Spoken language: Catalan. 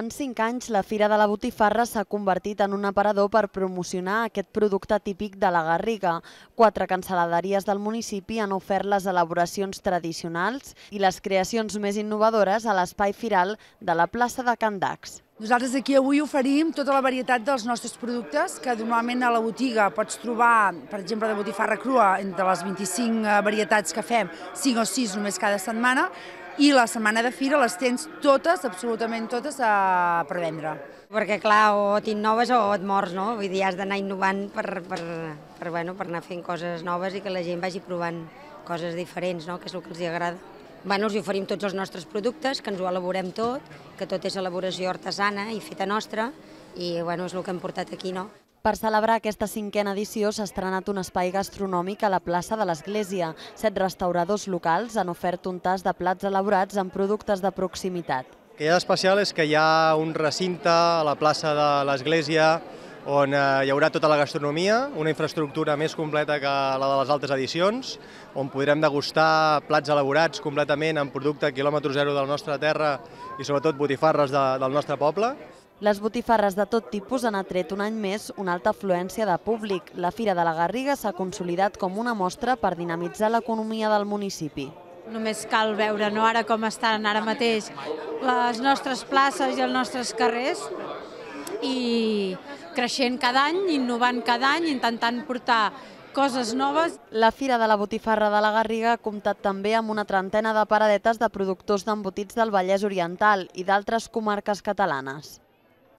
En cinc anys, la Fira de la Botifarra s'ha convertit en un aparador per promocionar aquest producte típic de la Garriga. Quatre cancel·laderies del municipi han ofert les elaboracions tradicionals i les creacions més innovadores a l'espai firal de la plaça de Candacs. Nosaltres aquí avui oferim tota la varietat dels nostres productes que normalment a la botiga pots trobar, per exemple, de botifarra crua, entre les 25 eh, varietats que fem, 5 o 6 només cada setmana, i la setmana de fira les tens totes, absolutament totes, a, eh, per vendre. Perquè clar, o t'innoves o et mors, no? Vull dir, has d'anar innovant per, per, per, bueno, per anar fent coses noves i que la gent vagi provant coses diferents, no? que és el que els agrada bueno, els oferim tots els nostres productes, que ens ho elaborem tot, que tot és elaboració artesana i feta nostra, i bueno, és el que hem portat aquí, no? Per celebrar aquesta cinquena edició s'ha estrenat un espai gastronòmic a la plaça de l'Església. Set restauradors locals han ofert un tas de plats elaborats amb productes de proximitat. El que hi ha d'especial és que hi ha un recinte a la plaça de l'Església on eh, hi haurà tota la gastronomia, una infraestructura més completa que la de les altres edicions, on podrem degustar plats elaborats completament amb producte quilòmetre zero de la nostra terra i sobretot botifarres de, del nostre poble. Les botifarres de tot tipus han atret un any més una alta afluència de públic. La Fira de la Garriga s'ha consolidat com una mostra per dinamitzar l'economia del municipi. Només cal veure no ara com estan ara mateix les nostres places i els nostres carrers i, creixent cada any, innovant cada any, intentant portar coses noves. La Fira de la Botifarra de la Garriga ha comptat també amb una trentena de paradetes de productors d'embotits del Vallès Oriental i d'altres comarques catalanes.